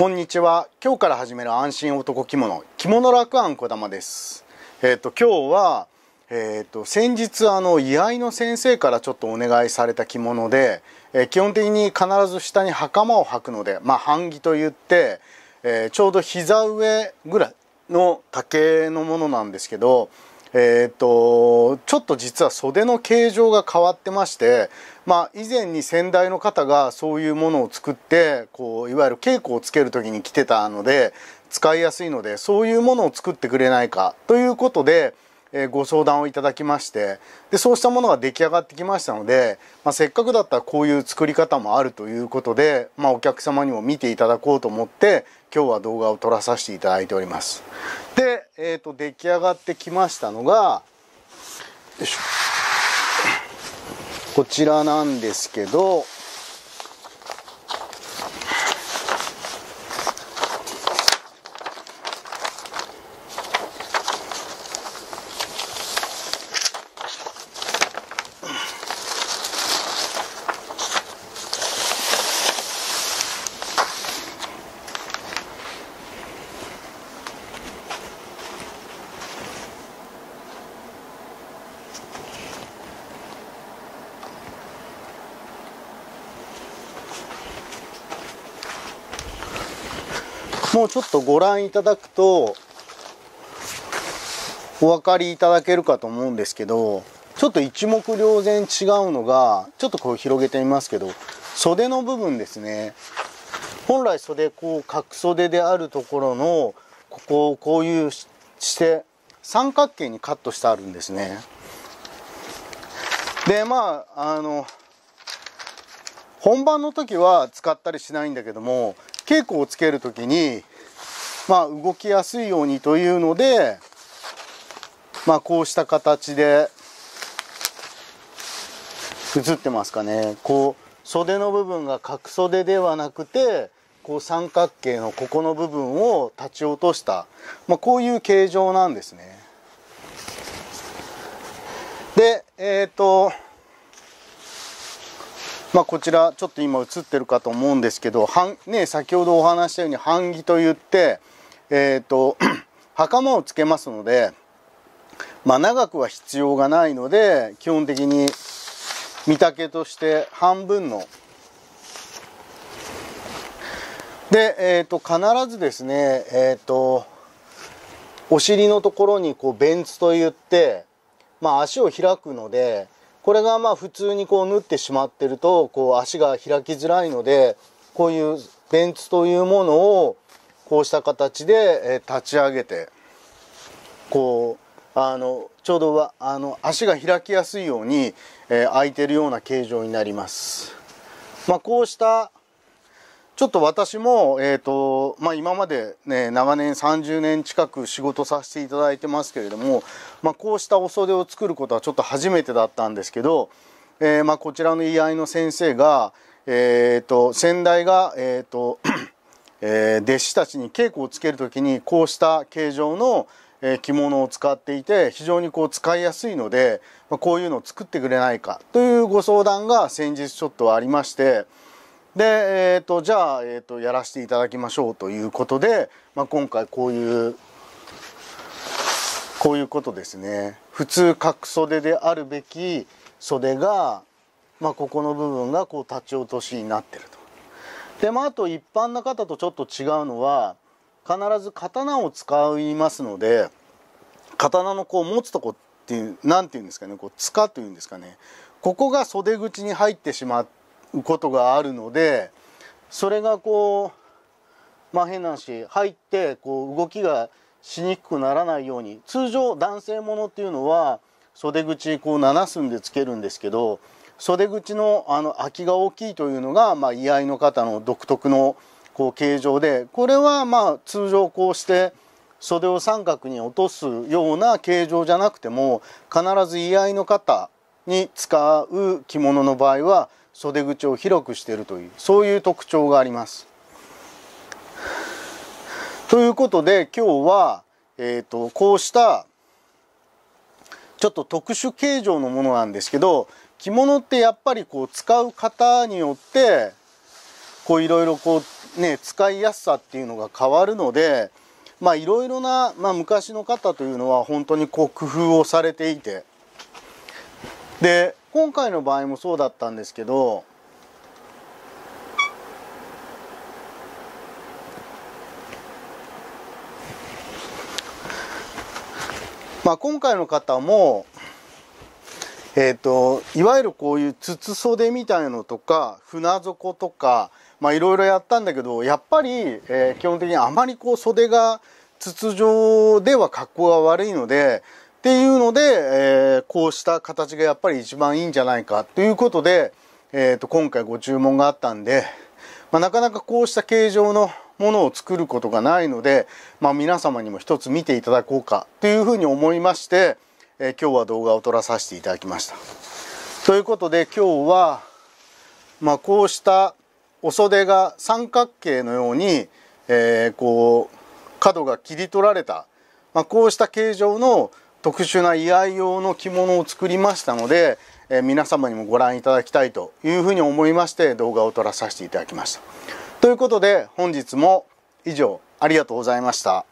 こんにちは今日から始める安心男着物着物楽庵こだまですえっ、ー、と今日はえーと、先日あの居合の先生からちょっとお願いされた着物で、えー、基本的に必ず下に袴を履くので、まあ、半着と言って、えー、ちょうど膝上ぐらいの丈のものなんですけどえー、っとちょっと実は袖の形状が変わってまして、まあ、以前に先代の方がそういうものを作ってこういわゆる稽古をつける時に着てたので使いやすいのでそういうものを作ってくれないかということで。えご相談をいただきましてでそうしたものが出来上がってきましたので、まあ、せっかくだったらこういう作り方もあるということで、まあ、お客様にも見ていただこうと思って今日は動画を撮らさせていただいております。で、えー、と出来上がってきましたのがこちらなんですけどもうちょっとご覧いただくとお分かりいただけるかと思うんですけどちょっと一目瞭然違うのがちょっとこう広げてみますけど袖の部分ですね本来袖こう角袖であるところのここをこういうして三角形にカットしてあるんですねでまああの本番の時は使ったりしないんだけども稽古をつける時に、まあ、動きやすいようにというので、まあ、こうした形で映ってますかねこう袖の部分が角袖ではなくてこう三角形のここの部分を立ち落とした、まあ、こういう形状なんですね。でえっ、ー、とまあ、こちらちょっと今映ってるかと思うんですけど、ね、先ほどお話したように版木といって、えーと、袴をつけますので、まあ、長くは必要がないので基本的に見丈として半分の。で、えーと、必ずですね、えーと、とお尻のところにこうベンツといって、まあ、足を開くので。これがまあ普通にこう縫ってしまってるとこう足が開きづらいのでこういうベンツというものをこうした形で立ち上げてこうあのちょうどあの足が開きやすいように、えー、空いてるような形状になります。まあ、こうしたちょっと私も、えっ、ー、と、まあ、今までね、長年30年近く仕事させていただいてますけれども、まあ、こうしたお袖を作ることはちょっと初めてだったんですけど、えー、まあ、こちらの居合の先生が、えっ、ー、と、先代が、えっ、と、え弟子たちに稽古をつける時に、こうした形状の、え着物を使っていて非常にこう使いやすいので、まこういうのを作ってくれないかというご相談が先日ちょっとありまして、で、えーと、じゃあ、えーと、やらせていただきましょうということで、まあ、今回こういうこういうことですね普通角袖であるべき袖が、まあ、ここの部分がこう立ち落としになってると。でまあ、あと一般の方とちょっと違うのは必ず刀を使いますので刀のこう持つとこっていう何て言うんですかねこう塚というんですかねここが袖口に入ってしまって。うことがあるのでそれがこうまあ変な話入ってこう動きがしにくくならないように通常男性ものっていうのは袖口こう7寸でつけるんですけど袖口のあの空きが大きいというのが、まあ、居合の方の独特のこう形状でこれはまあ通常こうして袖を三角に落とすような形状じゃなくても必ず居合の方に使う着物の場合は袖口を広くしているというそういう特徴があります。ということで今日は、えーと、とこうしたちょっと特殊形状のものなんですけど着物ってやっぱりこう使う方によってこういろいろこうね使いやすさっていうのが変わるのでまあいろいろな、まあ、昔の方というのは本当にこう工夫をされていてで今回の場合もそうだったんですけどまあ今回の方もえーと、いわゆるこういう筒袖みたいのとか船底とかいろいろやったんだけどやっぱり、えー、基本的にあまりこう袖が筒状では格好が悪いのでっていうので、えー、こうした形がやっぱり一番いいんじゃないかということで、えー、と今回ご注文があったんで、まあ、なかなかこうした形状のものを作ることがないので、まあ、皆様にも一つ見ていただこうかというふうに思いまして、えー、今日は動画を撮らさせていただきました。ということで今日は、まあ、こうしたお袖が三角形のように、えー、こう角が切り取られた、まあ、こうした形状の特殊な居合用の着物を作りましたので、え皆様にもご覧いただきたいというふうに思いまして動画を撮らさせていただきました。ということで本日も以上ありがとうございました。